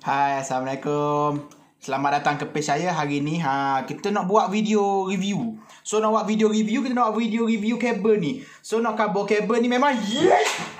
Hai, Assalamualaikum. Selamat datang ke page saya hari ni. Ha, kita nak buat video review. So, nak buat video review, kita nak buat video review kabel ni. So, nak kabel kabel ni memang... Yeah!